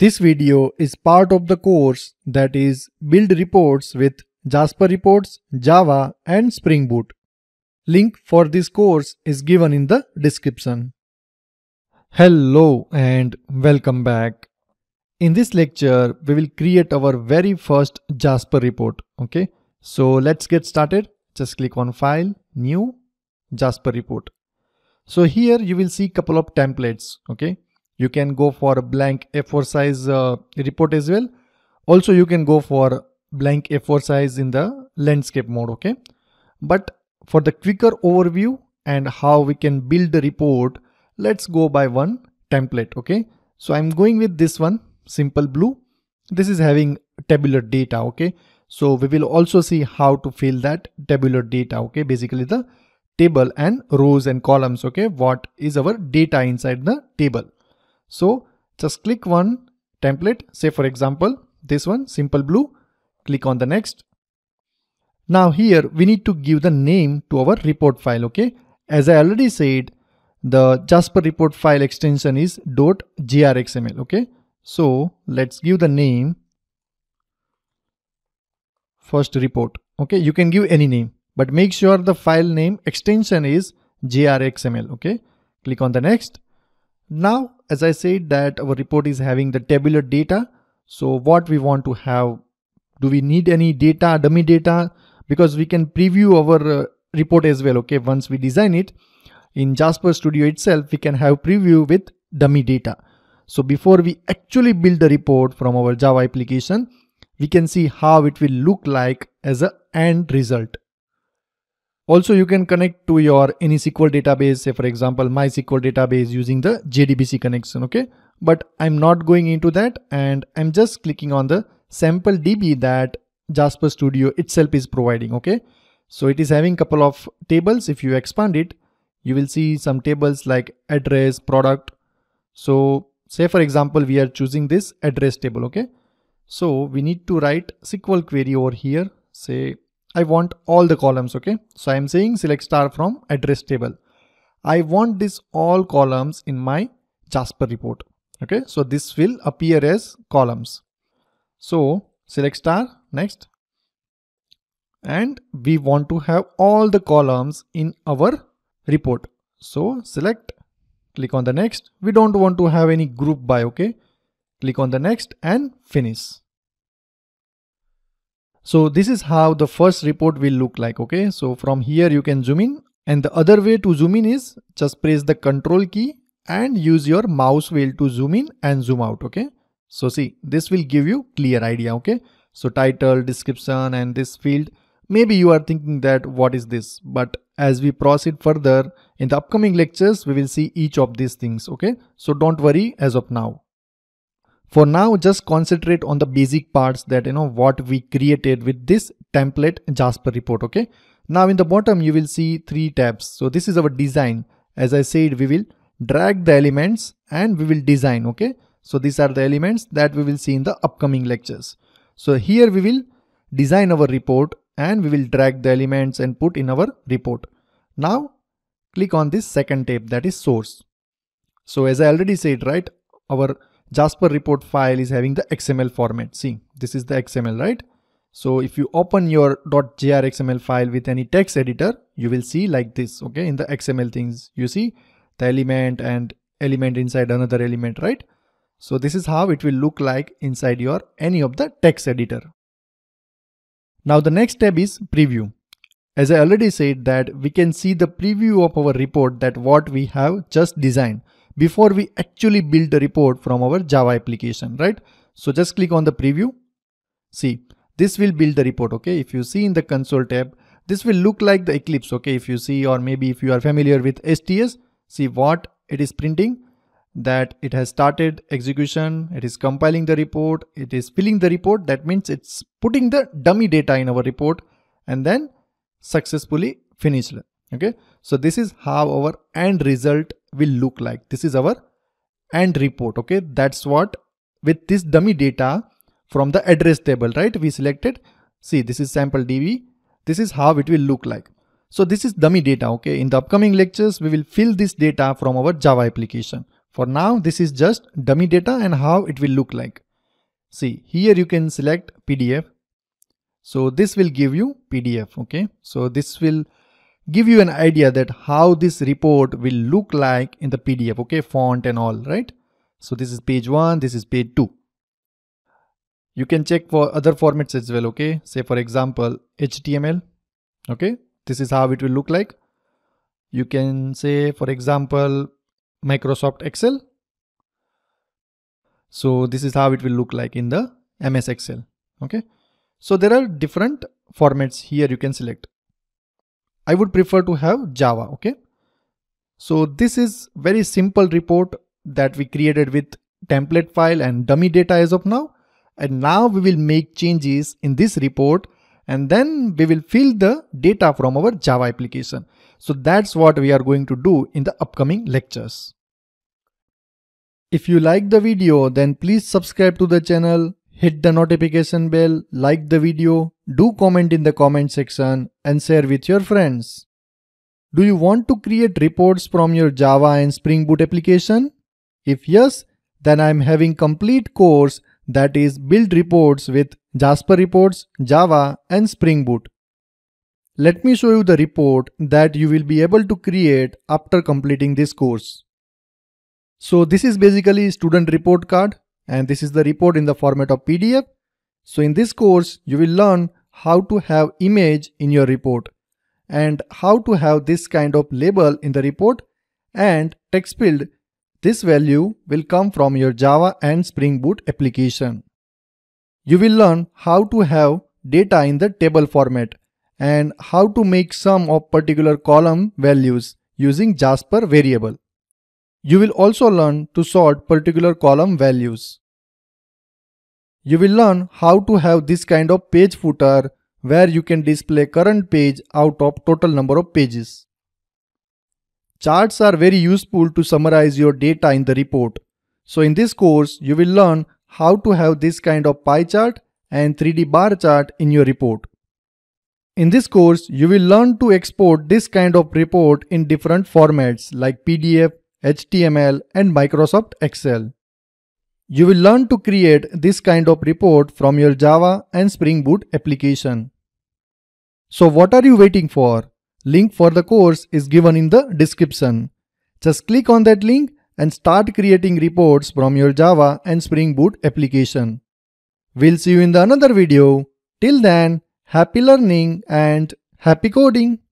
This video is part of the course that is Build Reports with Jasper Reports, Java and Spring Boot. Link for this course is given in the description. Hello and welcome back. In this lecture, we will create our very first Jasper report. Okay, so let's get started. Just click on File, New, Jasper Report. So here you will see couple of templates. Okay, you can go for blank A4 size uh, report as well. Also, you can go for blank A4 size in the landscape mode. Okay. But for the quicker overview and how we can build the report, let's go by one template. Okay. So I'm going with this one, simple blue. This is having tabular data. Okay. So we will also see how to fill that tabular data. Okay. Basically the table and rows and columns. Okay. What is our data inside the table? So just click one template, say for example, this one simple blue, click on the next. Now here we need to give the name to our report file. Okay. As I already said, the Jasper report file extension is .grxml. Okay. So let's give the name first report. Okay. You can give any name, but make sure the file name extension is grxml. Okay. Click on the next. Now, as I said that our report is having the tabular data. So what we want to have, do we need any data, dummy data? Because we can preview our uh, report as well. Okay, once we design it in Jasper Studio itself, we can have preview with dummy data. So before we actually build the report from our Java application, we can see how it will look like as a end result. Also, you can connect to your any SQL database, say for example, MySQL database using the JDBC connection, okay? But I'm not going into that and I'm just clicking on the sample DB that Jasper Studio itself is providing, okay? So it is having couple of tables. If you expand it, you will see some tables like address, product. So say for example, we are choosing this address table, okay? So we need to write SQL query over here, say I want all the columns. Okay. So I'm saying select star from address table. I want this all columns in my Jasper report. Okay. So this will appear as columns. So select star next. And we want to have all the columns in our report. So select, click on the next. We don't want to have any group by. Okay. Click on the next and finish. So this is how the first report will look like. Okay, so from here you can zoom in and the other way to zoom in is just press the control key and use your mouse wheel to zoom in and zoom out. Okay, so see this will give you clear idea. Okay, so title, description and this field. Maybe you are thinking that what is this but as we proceed further in the upcoming lectures we will see each of these things. Okay, so don't worry as of now. For now, just concentrate on the basic parts that, you know, what we created with this template Jasper report. Okay. Now in the bottom, you will see three tabs. So this is our design. As I said, we will drag the elements and we will design. Okay. So these are the elements that we will see in the upcoming lectures. So here we will design our report and we will drag the elements and put in our report. Now click on this second tab that is source. So as I already said, right, our Jasper report file is having the XML format. See, this is the XML, right? So if you open your .jrxml file with any text editor, you will see like this, okay? In the XML things, you see the element and element inside another element, right? So this is how it will look like inside your any of the text editor. Now the next step is preview. As I already said that we can see the preview of our report that what we have just designed before we actually build the report from our Java application, right? So just click on the preview. See, this will build the report, okay? If you see in the console tab, this will look like the Eclipse, okay? If you see or maybe if you are familiar with STS, see what it is printing that it has started execution, it is compiling the report, it is filling the report. That means it's putting the dummy data in our report and then successfully finished. Okay. So this is how our end result will look like. This is our end report. Okay, that's what with this dummy data from the address table, right? We selected, see this is sample DB. This is how it will look like. So this is dummy data. Okay, in the upcoming lectures, we will fill this data from our Java application. For now, this is just dummy data and how it will look like. See here you can select PDF. So this will give you PDF. Okay, so this will give you an idea that how this report will look like in the PDF, okay, font and all, right? So this is page one, this is page two. You can check for other formats as well, okay? Say for example, HTML, okay? This is how it will look like. You can say, for example, Microsoft Excel. So this is how it will look like in the MS Excel, okay? So there are different formats here you can select. I would prefer to have Java, okay? So this is very simple report that we created with template file and dummy data as of now. And now we will make changes in this report and then we will fill the data from our Java application. So that's what we are going to do in the upcoming lectures. If you like the video then please subscribe to the channel hit the notification bell, like the video, do comment in the comment section and share with your friends. Do you want to create reports from your Java and Spring Boot application? If yes, then I am having complete course that is build reports with Jasper reports, Java and Spring Boot. Let me show you the report that you will be able to create after completing this course. So this is basically student report card and this is the report in the format of PDF. So in this course, you will learn how to have image in your report and how to have this kind of label in the report and text field. This value will come from your Java and Spring Boot application. You will learn how to have data in the table format and how to make sum of particular column values using Jasper variable. You will also learn to sort particular column values. You will learn how to have this kind of page footer where you can display current page out of total number of pages. Charts are very useful to summarize your data in the report. So in this course, you will learn how to have this kind of pie chart and 3D bar chart in your report. In this course, you will learn to export this kind of report in different formats like PDF, HTML and Microsoft Excel. You will learn to create this kind of report from your Java and Spring Boot application. So what are you waiting for? Link for the course is given in the description. Just click on that link and start creating reports from your Java and Spring Boot application. We'll see you in the another video. Till then, happy learning and happy coding.